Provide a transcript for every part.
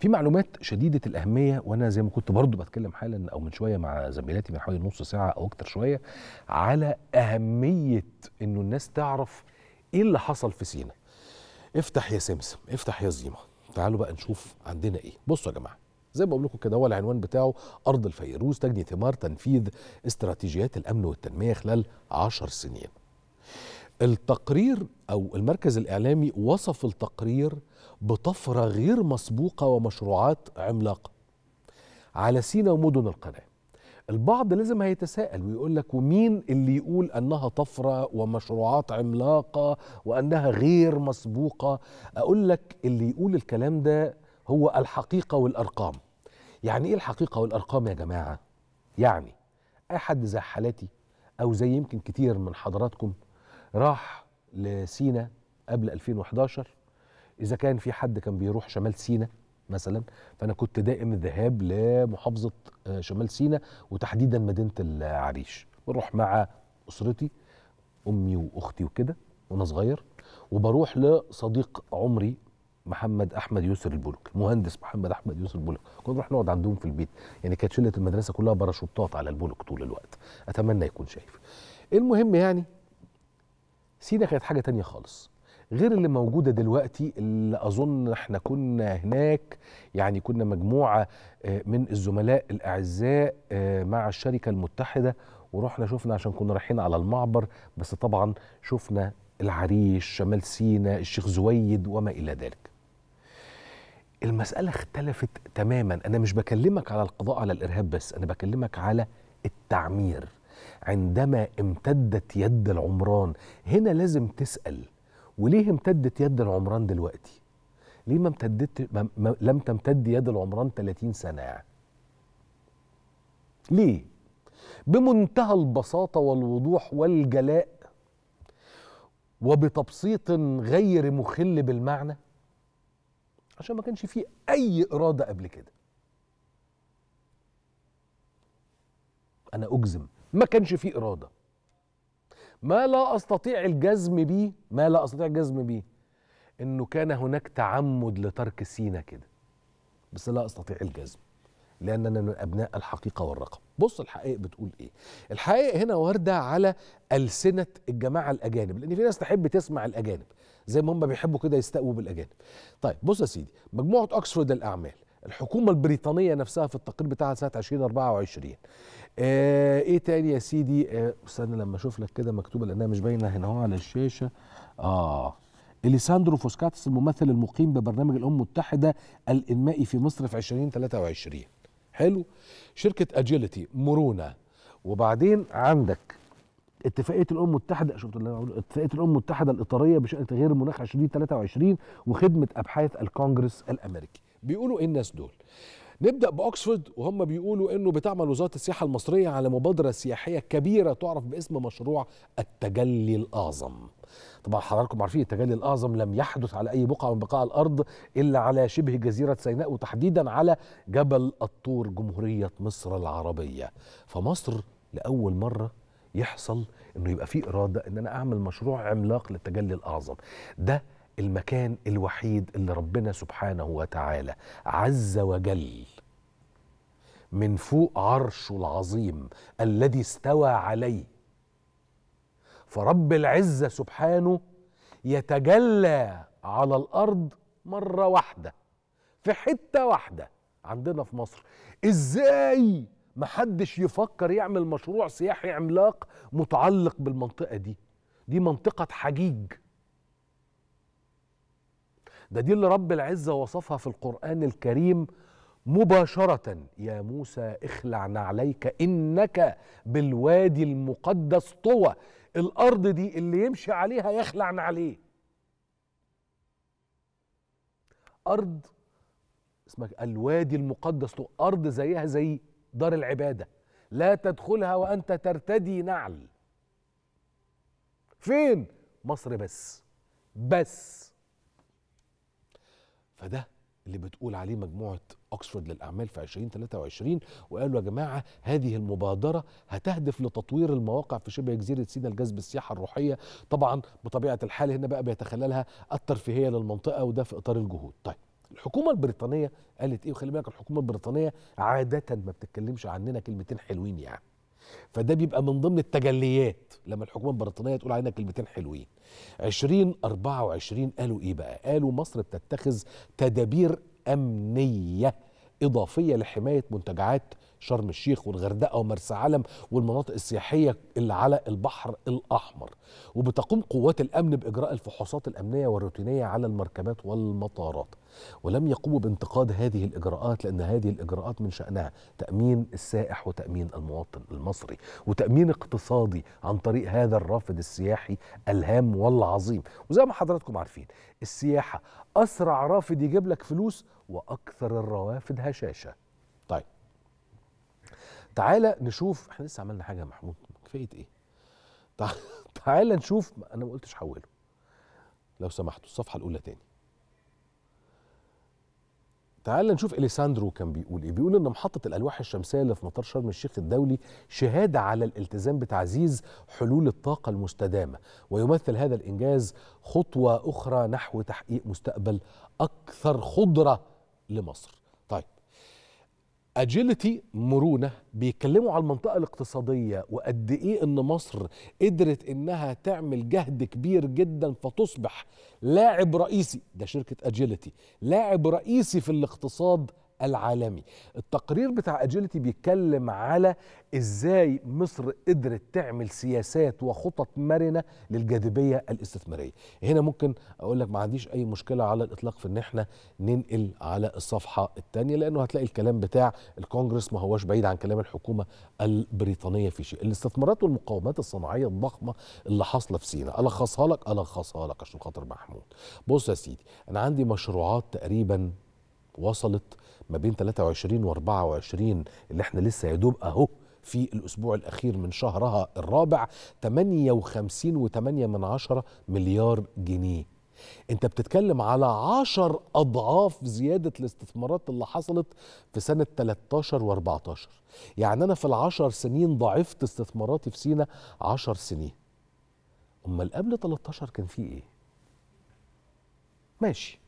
في معلومات شديده الاهميه وانا زي ما كنت برضو بتكلم حالا او من شويه مع زميلاتي من حوالي نص ساعه او اكتر شويه على اهميه انه الناس تعرف ايه اللي حصل في سينا افتح يا سمسم افتح يا زيمه تعالوا بقى نشوف عندنا ايه بصوا يا جماعه زي ما بقول لكم كده هو العنوان بتاعه ارض الفيروز تجني ثمار تنفيذ استراتيجيات الامن والتنميه خلال عشر سنين التقرير او المركز الاعلامي وصف التقرير بطفره غير مسبوقه ومشروعات عملاقه على سينا ومدن القناه البعض لازم هيتساءل ويقول لك ومين اللي يقول انها طفره ومشروعات عملاقه وانها غير مسبوقه اقول لك اللي يقول الكلام ده هو الحقيقه والارقام يعني ايه الحقيقه والارقام يا جماعه يعني اي حد زي حالتي او زي يمكن كتير من حضراتكم راح لسينا قبل 2011 اذا كان في حد كان بيروح شمال سينا مثلا فانا كنت دائم الذهاب لمحافظه آه، شمال سينا وتحديدا مدينه العريش بروح مع اسرتي امي واختي وكده وانا صغير وبروح لصديق عمري محمد احمد يوسف البولك المهندس محمد احمد يوسف البولك كنا بنروح نقعد عندهم في البيت يعني كانت شله المدرسه كلها باراشوتات على البولك طول الوقت اتمنى يكون شايف المهم يعني سينا كانت حاجه تانية خالص غير اللي موجوده دلوقتي اللي اظن احنا كنا هناك يعني كنا مجموعه آه، من الزملاء الاعزاء آه، مع الشركه المتحده ورحنا شفنا عشان كنا رايحين على المعبر بس طبعا شفنا العريش شمال سينا الشيخ زويد وما الى ذلك المساله اختلفت تماما انا مش بكلمك على القضاء على الارهاب بس انا بكلمك على التعمير عندما امتدت يد العمران هنا لازم تسال وليه امتدت يد العمران دلوقتي ليه ما امتدت ما لم تمتد يد العمران 30 سنه يعني ليه بمنتهى البساطه والوضوح والجلاء وبتبسيط غير مخل بالمعنى عشان ما كانش فيه اي اراده قبل كده انا اجزم ما كانش فيه اراده ما لا أستطيع الجزم بيه ما لا أستطيع الجزم بيه إنه كان هناك تعمد لترك سينا كده بس لا أستطيع الجزم لأننا من أبناء الحقيقة والرقم بص الحقائق بتقول إيه الحقائق هنا واردة على ألسنة الجماعة الأجانب لأن في ناس تحب تسمع الأجانب زي ما هم بيحبوا كده يستقوا بالأجانب طيب بص يا سيدي مجموعة أكسفورد الأعمال الحكومه البريطانيه نفسها في التقرير بتاعها سنه 2024 آه ايه تاني يا سيدي آه استنى لما اشوف لك كده مكتوبه لانها مش باينه هنا هو على الشاشه اه اليساندرو فوسكاتس الممثل المقيم ببرنامج الامم المتحده الانمائي في مصر في 2023 حلو شركه اجيلتي مرونه وبعدين عندك اتفاقيه الامم المتحده شفت اللي اتفاقيه الامم المتحده الاطاريه بشان تغيير المناخ 2023 وخدمه ابحاث الكونجرس الامريكي بيقولوا ايه الناس دول نبدا باوكسفورد وهم بيقولوا انه بتعمل وزاره السياحه المصريه على مبادره سياحيه كبيره تعرف باسم مشروع التجلي الاعظم طبعا حضراتكم عارفين التجلي الاعظم لم يحدث على اي بقعه من بقاع الارض الا على شبه جزيره سيناء وتحديدا على جبل الطور جمهوريه مصر العربيه فمصر لاول مره يحصل انه يبقى في اراده ان انا اعمل مشروع عملاق للتجلي الاعظم ده المكان الوحيد اللي ربنا سبحانه وتعالى عز وجل من فوق عرشه العظيم الذي استوى عليه فرب العزه سبحانه يتجلى على الارض مره واحده في حته واحده عندنا في مصر ازاي محدش يفكر يعمل مشروع سياحي عملاق متعلق بالمنطقه دي دي منطقه حجيج ده دي اللي رب العزة وصفها في القرآن الكريم مباشرة يا موسى اخلع نعليك إنك بالوادي المقدس طوى الأرض دي اللي يمشي عليها يخلع نعليه أرض اسمها الوادي المقدس طوى أرض زيها زي دار العبادة لا تدخلها وأنت ترتدي نعل فين مصر بس بس فده اللي بتقول عليه مجموعة أكسفورد للأعمال في 2023 وقالوا يا جماعة هذه المبادرة هتهدف لتطوير المواقع في شبه جزيرة سيناء لجذب السياحة الروحية طبعا بطبيعة الحال هنا بقى بيتخللها الترفيهية للمنطقة وده في إطار الجهود طيب الحكومة البريطانية قالت إيه وخلي بالك الحكومة البريطانية عادة ما بتتكلمش عننا كلمتين حلوين يعني فده بيبقى من ضمن التجليات لما الحكومه البريطانيه تقول علينا كلمتين حلوين 24 قالوا ايه بقى قالوا مصر بتتخذ تدابير امنيه اضافيه لحمايه منتجعات شرم الشيخ والغردقه ومرسى علم والمناطق السياحيه اللي على البحر الاحمر وبتقوم قوات الامن باجراء الفحوصات الامنيه والروتينيه على المركبات والمطارات ولم يقوموا بانتقاد هذه الاجراءات لان هذه الاجراءات من شانها تامين السائح وتامين المواطن المصري وتامين اقتصادي عن طريق هذا الرافد السياحي الهام والعظيم وزي ما حضراتكم عارفين السياحه اسرع رافد يجيب لك فلوس واكثر الروافد هشاشه تعالى نشوف احنا لسه عملنا حاجه يا محمود كفايه ايه تعالى نشوف انا ما قلتش حوله لو سمحتوا الصفحه الاولى تاني تعال نشوف اليساندرو كان بيقول ايه بيقول ان محطه الالواح الشمسيه اللي في مطار شرم الشيخ الدولي شهاده على الالتزام بتعزيز حلول الطاقه المستدامه ويمثل هذا الانجاز خطوه اخرى نحو تحقيق مستقبل اكثر خضره لمصر طيب اجيلتي مرونه بيتكلموا على المنطقه الاقتصاديه وقد ايه ان مصر قدرت انها تعمل جهد كبير جدا فتصبح لاعب رئيسي ده شركه اجيلتي لاعب رئيسي في الاقتصاد العالمي التقرير بتاع اجيلتي بيتكلم على ازاي مصر قدرت تعمل سياسات وخطط مرنه للجاذبيه الاستثماريه هنا ممكن اقول لك ما عنديش اي مشكله على الاطلاق في ان احنا ننقل على الصفحه الثانيه لانه هتلاقي الكلام بتاع الكونجرس ما هواش بعيد عن كلام الحكومه البريطانيه في شيء الاستثمارات والمقاومات الصناعيه الضخمه اللي حاصله في سينا الخصها لك الخصها لك عشان خاطر محمود بص يا سيدي انا عندي مشروعات تقريبا وصلت ما بين 23 و 24 اللي احنا لسه يا دوب اهو في الأسبوع الأخير من شهرها الرابع 58.8 من عشرة مليار جنيه انت بتتكلم على عشر أضعاف زيادة الاستثمارات اللي حصلت في سنة 13 و14 يعني أنا في العشر سنين ضعفت استثماراتي في سينا عشر سنين أمال قبل 13 كان في إيه؟ ماشي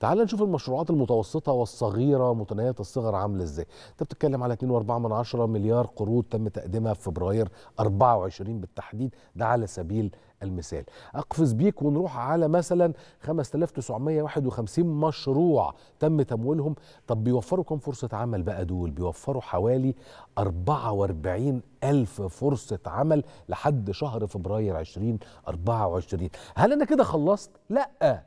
تعال نشوف المشروعات المتوسطه والصغيره متناهيه الصغر عامله ازاي انت بتتكلم على 2.4 مليار قروض تم تقديمها في فبراير 24 بالتحديد ده على سبيل المثال اقفز بيك ونروح على مثلا 5951 مشروع تم تمويلهم طب بيوفروا كم فرصه عمل بقى دول بيوفروا حوالي 44 ألف فرصة عمل لحد شهر فبراير 2024 هل أنا كده خلصت؟ لأ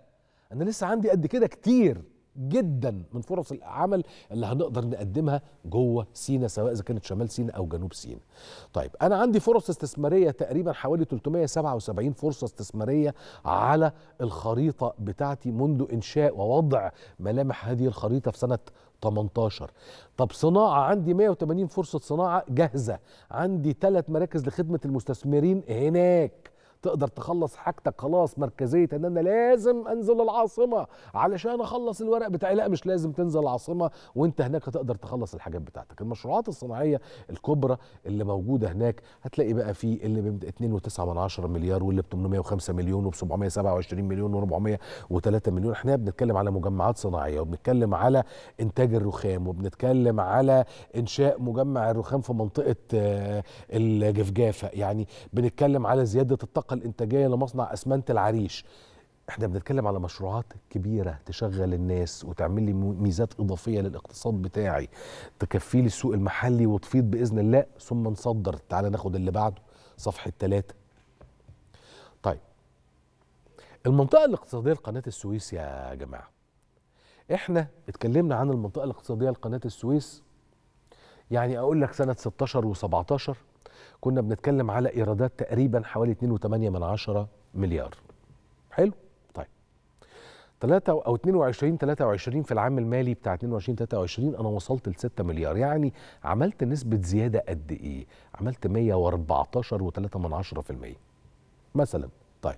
انا لسه عندي قد كده كتير جدا من فرص العمل اللي هنقدر نقدمها جوه سينا سواء اذا كانت شمال سينا او جنوب سينا. طيب انا عندي فرص استثماريه تقريبا حوالي 377 فرصه استثماريه على الخريطه بتاعتي منذ انشاء ووضع ملامح هذه الخريطه في سنه 18 طب صناعة عندي 180 فرصة صناعة جاهزة عندي ثلاث مراكز لخدمة المستثمرين هناك تقدر تخلص حاجتك خلاص مركزيه ان انا لازم انزل العاصمه علشان اخلص الورق بتاعي لا مش لازم تنزل العاصمه وانت هناك هتقدر تخلص الحاجات بتاعتك المشروعات الصناعيه الكبرى اللي موجوده هناك هتلاقي بقى في اللي ب 2.9 مليار واللي ب 805 مليون وب 727 مليون و403 مليون احنا بنتكلم على مجمعات صناعيه وبنتكلم على انتاج الرخام وبنتكلم على انشاء مجمع الرخام في منطقه آه، الجفجافه يعني بنتكلم على زياده الطاقه الطاقه الانتاجيه لمصنع اسمنت العريش احنا بنتكلم على مشروعات كبيره تشغل الناس وتعمل لي ميزات اضافيه للاقتصاد بتاعي تكفي لي السوق المحلي وتفيض باذن الله ثم نصدر تعالى ناخد اللي بعده صفحه ثلاثة طيب المنطقه الاقتصاديه لقناه السويس يا جماعه احنا اتكلمنا عن المنطقه الاقتصاديه لقناه السويس يعني اقول لك سنه 16 و17 كنا بنتكلم على ايرادات تقريبا حوالي 2.8 مليار حلو طيب 3 او 22 23 في العام المالي بتاع 22 23 انا وصلت ل 6 مليار يعني عملت نسبه زياده قد ايه عملت 114.3% مثلا طيب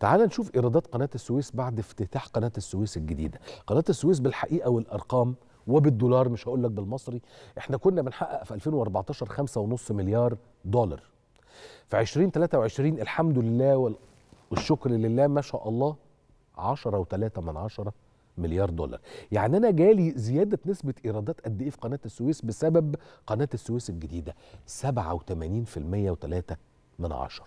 تعال نشوف ايرادات قناه السويس بعد افتتاح قناه السويس الجديده قناه السويس بالحقيقه والارقام وبالدولار مش هقول لك بالمصري احنا كنا بنحقق في 2014 5.5 مليار دولار في 2023 الحمد لله والشكر لله ما شاء الله عشرة وثلاثة من عشرة مليار دولار يعني انا جالي زياده نسبه ايرادات قد ايه في قناه السويس بسبب قناه السويس الجديده 87% و3 من 10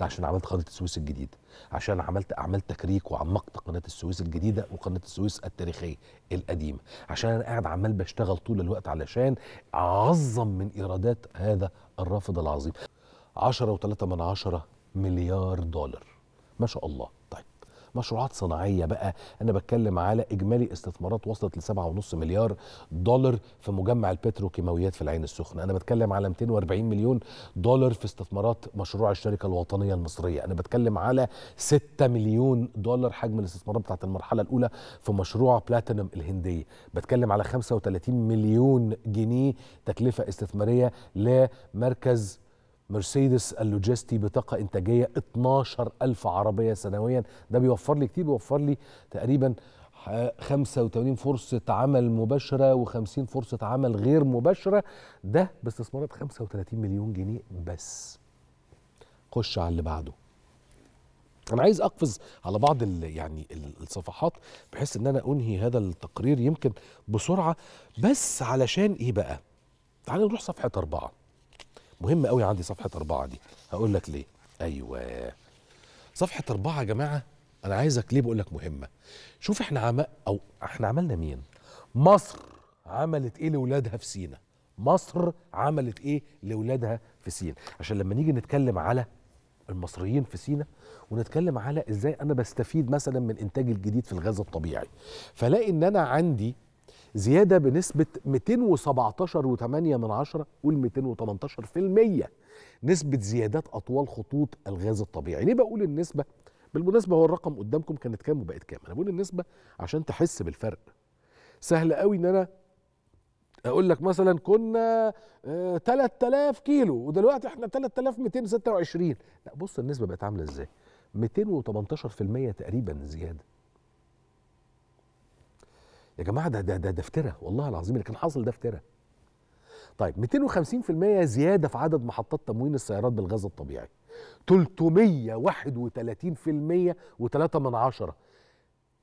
ده عشان عملت قناه السويس الجديده عشان عملت اعمال تكريك وعمقت قناه السويس الجديده وقناه السويس التاريخيه القديمه عشان انا قاعد عمال بشتغل طول الوقت علشان اعظم من ايرادات هذا الرافض العظيم 10.3 من عشرة مليار دولار ما شاء الله مشروعات صناعيه بقى انا بتكلم على اجمالي استثمارات وصلت ل 7.5 مليار دولار في مجمع البتروكيماويات في العين السخنه انا بتكلم على 240 مليون دولار في استثمارات مشروع الشركه الوطنيه المصريه انا بتكلم على 6 مليون دولار حجم الاستثمارات بتاعت المرحله الاولى في مشروع بلاتينوم الهنديه بتكلم على 35 مليون جنيه تكلفه استثماريه لمركز مرسيدس اللوجستي بطاقة إنتاجية 12 ألف عربية سنويا ده بيوفر لي كتير بيوفر لي تقريبا 85 فرصة عمل مباشرة و50 فرصة عمل غير مباشرة ده باستثمارات 35 مليون جنيه بس خش على اللي بعده انا عايز اقفز على بعض الـ يعني الصفحات بحيث ان انا انهي هذا التقرير يمكن بسرعه بس علشان ايه بقى تعالى نروح صفحه اربعه مهم قوي عندي صفحه اربعه دي هقول لك ليه ايوه صفحه اربعه يا جماعه انا عايزك ليه بقول لك مهمه شوف احنا عم... او احنا عملنا مين مصر عملت ايه لاولادها في سينا مصر عملت ايه لاولادها في سينا عشان لما نيجي نتكلم على المصريين في سينا ونتكلم على ازاي انا بستفيد مثلا من انتاج الجديد في الغاز الطبيعي فلاقي ان انا عندي زيادة بنسبة 217.8 قول 218 نسبة زيادات أطوال خطوط الغاز الطبيعي ليه بقول النسبة؟ بالمناسبة هو الرقم قدامكم كانت كام وبقت كام؟ أنا بقول النسبة عشان تحس بالفرق سهل قوي إن أنا اقول لك مثلا كنا 3000 آه، كيلو ودلوقتي احنا 3226 لا بص النسبه بقت عامله ازاي 218% تقريبا زياده يا جماعه ده ده ده, ده افترا والله العظيم اللي كان حاصل ده افترا طيب 250% زياده في عدد محطات تموين السيارات بالغاز الطبيعي 331% و3 من عشرة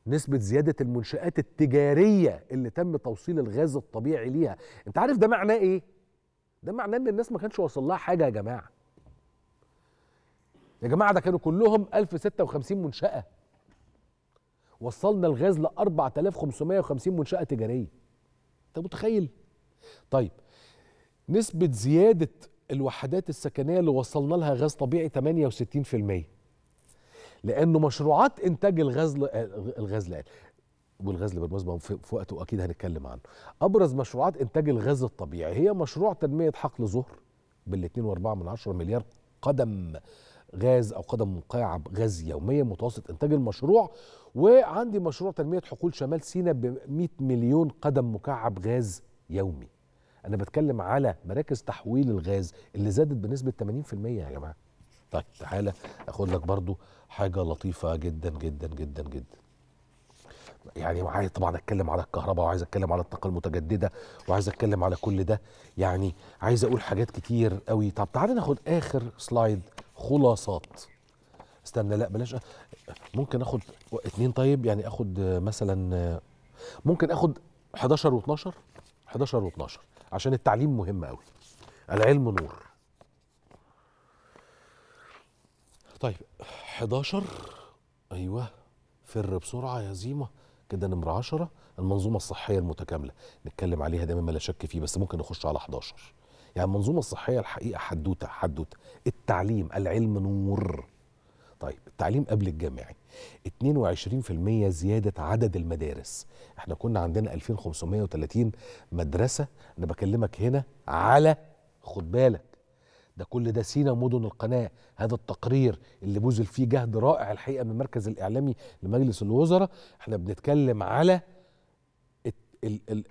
نسبة زيادة المنشآت التجارية اللي تم توصيل الغاز الطبيعي ليها انت عارف ده معناه ايه؟ ده معناه ان الناس ما كانش واصل لها حاجة يا جماعة يا جماعة ده كانوا كلهم 1056 منشأة وصلنا الغاز ل 4550 منشاه تجاريه انت متخيل طيب نسبه زياده الوحدات السكنيه اللي وصلنا لها غاز طبيعي 68% لانه مشروعات انتاج الغاز آه، الغاز والغاز اللي بالمناسبه في وقته اكيد هنتكلم عنه ابرز مشروعات انتاج الغاز الطبيعي هي مشروع تنميه حقل ظهر بال 2.4 مليار قدم غاز او قدم مكعب غاز يوميا متوسط انتاج المشروع وعندي مشروع تنميه حقول شمال سيناء ب 100 مليون قدم مكعب غاز يومي انا بتكلم على مراكز تحويل الغاز اللي زادت بنسبه 80% يا جماعه طيب تعالى اخد لك برضو حاجه لطيفه جدا جدا جدا جدا يعني معايا طبعا اتكلم على الكهرباء وعايز اتكلم على الطاقه المتجدده وعايز اتكلم على كل ده يعني عايز اقول حاجات كتير قوي طب تعالى ناخد اخر سلايد خلاصات استنى لا بلاش آه، ممكن اخد اتنين طيب يعني اخد آه، مثلا آه، ممكن اخد 11 و12 11 و12 عشان التعليم مهم قوي العلم نور طيب 11 ايوه فر بسرعه يا زيمه كده نمره 10 المنظومه الصحيه المتكامله نتكلم عليها دايما ما لا شك فيه بس ممكن نخش على 11 يعني المنظومه الصحيه الحقيقه حدوته حدوته التعليم العلم نور طيب التعليم قبل الجامعي 22% زيادة عدد المدارس احنا كنا عندنا 2530 مدرسة انا بكلمك هنا على خد بالك ده كل ده سينا مدن القناة هذا التقرير اللي بوزل فيه جهد رائع الحقيقة من المركز الإعلامي لمجلس الوزراء احنا بنتكلم على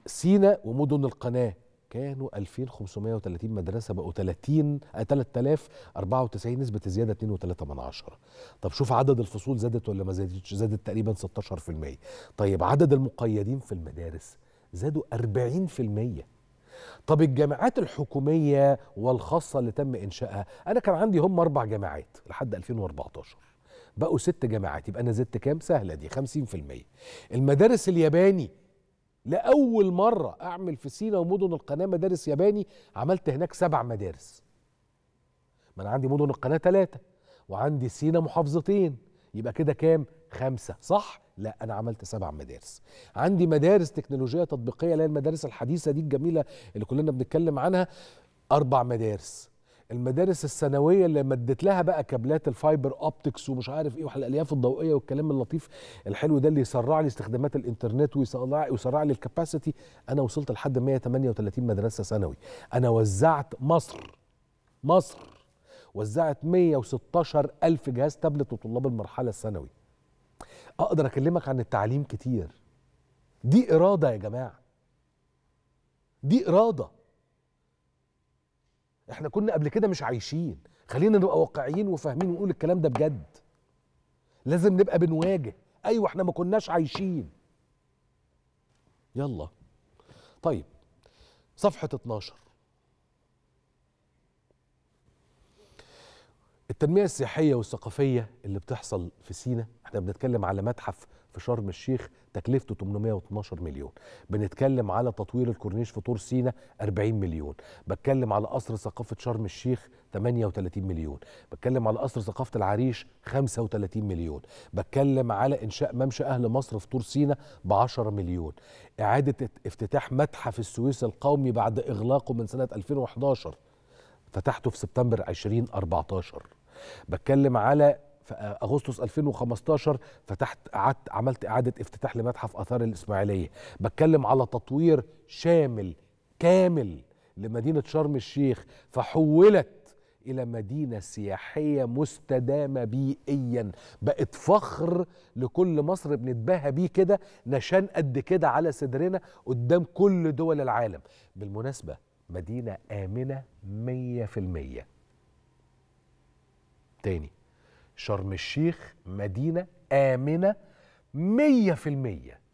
سينا ومدن القناة كانوا 2530 مدرسه بقوا 30 3094 آه، نسبه الزياده 2.3 طب شوف عدد الفصول زادت ولا ما زادتش زادت تقريبا 16% طيب عدد المقيدين في المدارس زادوا 40% طب الجامعات الحكوميه والخاصه اللي تم انشائها انا كان عندي هم اربع جامعات لحد 2014 بقوا ست جامعات يبقى انا زدت كام سهله دي 50% المدارس الياباني لاول مره اعمل في سينا ومدن القناه مدارس ياباني عملت هناك سبع مدارس ما انا عندي مدن القناه ثلاثه وعندي سينا محافظتين يبقى كده كام خمسه صح لا انا عملت سبع مدارس عندي مدارس تكنولوجيه تطبيقيه اللي هي المدارس الحديثه دي الجميله اللي كلنا بنتكلم عنها اربع مدارس المدارس الثانويه اللي مدت لها بقى كابلات الفايبر اوبتكس ومش عارف ايه والالياف الضوئيه والكلام اللطيف الحلو ده اللي يسرع لي استخدامات الانترنت ويسرع لي الكباسيتي انا وصلت لحد 138 مدرسه ثانوي انا وزعت مصر مصر وزعت 116 ألف جهاز تابلت لطلاب المرحلة الثانوي أقدر أكلمك عن التعليم كتير دي إرادة يا جماعة دي إرادة احنا كنا قبل كده مش عايشين خلينا نبقى واقعيين وفاهمين ونقول الكلام ده بجد لازم نبقى بنواجه ايوه احنا ما كناش عايشين يلا طيب صفحه 12 التنمية السياحية والثقافية اللي بتحصل في سينا احنا بنتكلم على متحف في شرم الشيخ تكلفته 812 مليون بنتكلم على تطوير الكورنيش في طور سينا 40 مليون بتكلم على قصر ثقافة شرم الشيخ 38 مليون بتكلم على قصر ثقافة العريش 35 مليون بتكلم على إنشاء ممشى أهل مصر في طور سينا ب 10 مليون إعادة افتتاح متحف السويس القومي بعد إغلاقه من سنة 2011 فتحته في سبتمبر 2014 بتكلم على في اغسطس 2015 فتحت قعدت عملت اعاده افتتاح لمتحف اثار الاسماعيليه بتكلم على تطوير شامل كامل لمدينه شرم الشيخ فحولت الى مدينه سياحيه مستدامه بيئيا بقت فخر لكل مصر بنتباهى بيه كده نشان قد كده على صدرنا قدام كل دول العالم بالمناسبه مدينه امنه 100% تاني شرم الشيخ مدينة آمنة مية في المية